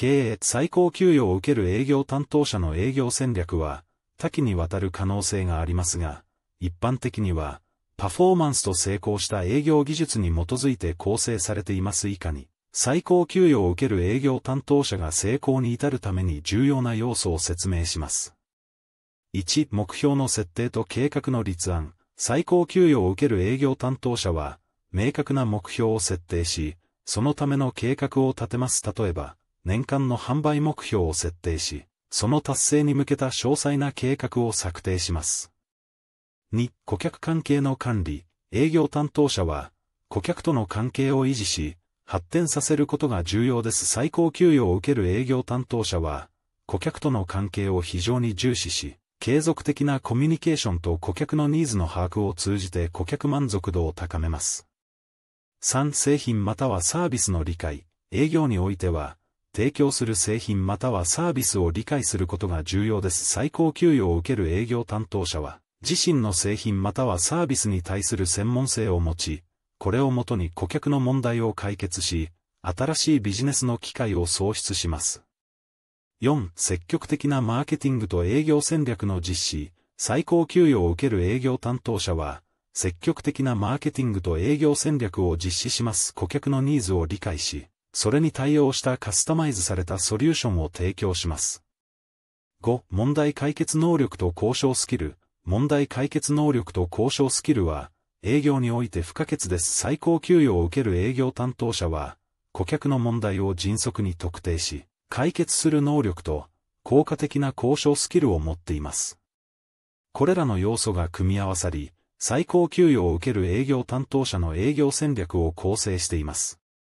経営最高給与を受ける営業担当者の営業戦略は、多岐にわたる可能性がありますが、一般的には、パフォーマンスと成功した営業技術に基づいて構成されています以下に、最高給与を受ける営業担当者が成功に至るために重要な要素を説明します。1、目標の設定と計画の立案。最高給与を受ける営業担当者は、明確な目標を設定し、そのための計画を立てます。例えば、年間の販売目標を設定し、その達成に向けた詳細な計画を策定します。2、顧客関係の管理、営業担当者は、顧客との関係を維持し、発展させることが重要です。最高給与を受ける営業担当者は、顧客との関係を非常に重視し、継続的なコミュニケーションと顧客のニーズの把握を通じて顧客満足度を高めます。3、製品またはサービスの理解、営業においては、提供する製品またはサービスを理解することが重要です。最高給与を受ける営業担当者は、自身の製品またはサービスに対する専門性を持ち、これをもとに顧客の問題を解決し、新しいビジネスの機会を創出します。4. 積極的なマーケティングと営業戦略の実施。最高給与を受ける営業担当者は、積極的なマーケティングと営業戦略を実施します。顧客のニーズを理解し、それに対応したカスタマイズされたソリューションを提供します。5. 問題解決能力と交渉スキル。問題解決能力と交渉スキルは、営業において不可欠です。最高給与を受ける営業担当者は、顧客の問題を迅速に特定し、解決する能力と、効果的な交渉スキルを持っています。これらの要素が組み合わさり、最高給与を受ける営業担当者の営業戦略を構成しています。